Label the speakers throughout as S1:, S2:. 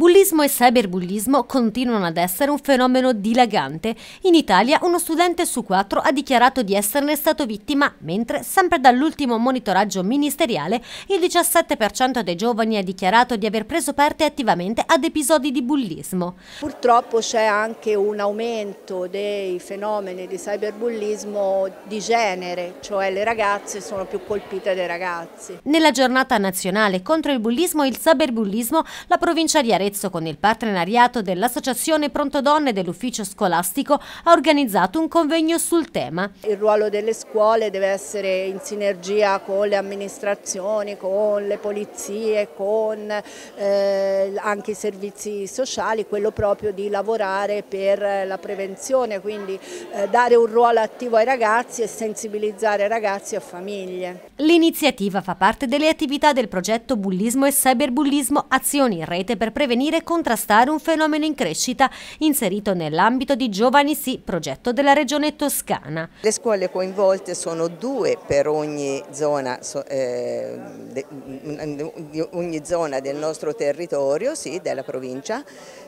S1: Bullismo e cyberbullismo continuano ad essere un fenomeno dilagante. In Italia uno studente su quattro ha dichiarato di esserne stato vittima, mentre sempre dall'ultimo monitoraggio ministeriale il 17% dei giovani ha dichiarato di aver preso parte attivamente ad episodi di bullismo.
S2: Purtroppo c'è anche un aumento dei fenomeni di cyberbullismo di genere, cioè le ragazze sono più colpite dei ragazzi.
S1: Nella giornata nazionale contro il bullismo e il cyberbullismo la provincia di Arezzo Arezzo, con il partenariato dell'Associazione Pronto Donne dell'Ufficio Scolastico, ha organizzato un
S2: convegno sul tema. Il ruolo delle scuole deve essere in sinergia con le amministrazioni, con le polizie, con eh, anche i servizi sociali, quello proprio di lavorare per la prevenzione, quindi eh, dare un ruolo attivo ai ragazzi e sensibilizzare ragazzi e famiglie. L'iniziativa
S1: fa parte delle attività del progetto Bullismo e Cyberbullismo Azioni in Rete per prevenire prevenire e contrastare un fenomeno in crescita inserito nell'ambito di Giovani Sì, progetto della Regione Toscana.
S3: Le scuole coinvolte sono due per ogni zona, eh, mm, mm, ogni zona del nostro territorio, sì, della provincia,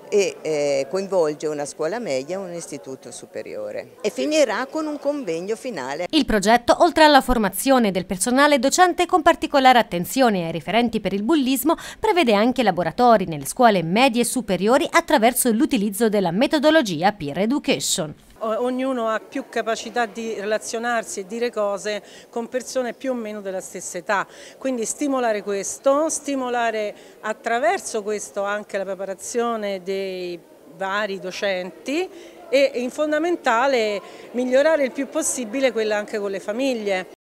S3: e eh, coinvolge una scuola media e un istituto superiore.
S1: E finirà con un convegno finale. Il progetto, oltre alla formazione del personale docente con particolare attenzione ai referenti per il bullismo, prevede anche laboratori nelle scuole scuole medie e superiori attraverso l'utilizzo della metodologia peer education
S4: ognuno ha più capacità di relazionarsi e dire cose con persone più o meno della stessa età, quindi stimolare questo, stimolare attraverso questo anche la preparazione dei vari docenti e in fondamentale migliorare il più possibile quella anche con le famiglie.